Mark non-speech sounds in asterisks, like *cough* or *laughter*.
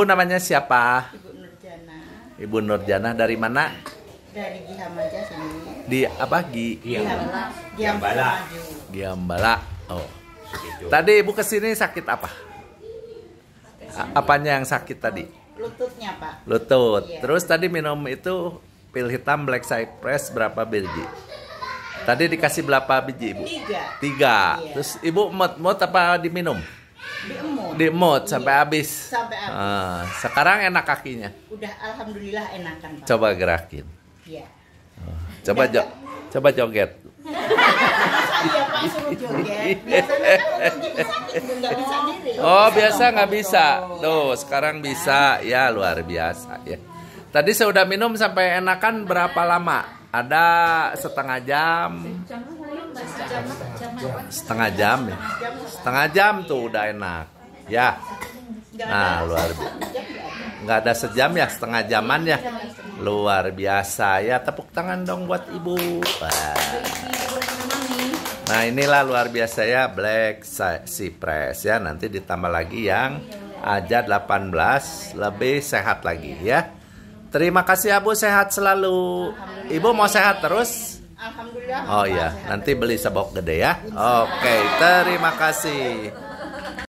Ibu namanya siapa? Ibu Nurjana. Ibu Nurjana dari mana? Dari Gihamaja sini. Di apa? Gi Giambala. Giambala. Giambala. Oh. Gitu. Tadi Ibu kesini sakit apa? apanya yang sakit tadi? Lututnya, Pak. Lutut. Iya. Terus tadi minum itu pil hitam Black Cypress berapa biji? Tadi dikasih berapa biji, Ibu? Tiga. Tiga. Iya. Terus Ibu mut-mut apa diminum? iya. sampai habis. Sampai habis. Ah, sekarang enak kakinya. Udah alhamdulillah enakan, Pak. Coba gerakin. Iya. Ah, coba jo coba joget. *laughs* Iya, oh biasa kan nggak bisa. Oh, tuh sekarang iya. bisa ya luar biasa ya. Tadi saya udah minum sampai enakan berapa lama? Ada setengah jam. Setengah jam ya. Setengah jam tuh udah enak. Ya. Nah, luar biasa, nggak ada sejam ya setengah jaman ya, luar biasa ya tepuk tangan dong buat ibu nah inilah luar biasa ya black cypress ya nanti ditambah lagi yang aja 18 lebih sehat lagi ya terima kasih abu ya, sehat selalu ibu mau sehat terus Alhamdulillah. Oh iya, nanti beli sebok gede ya. Oke, okay, terima kasih.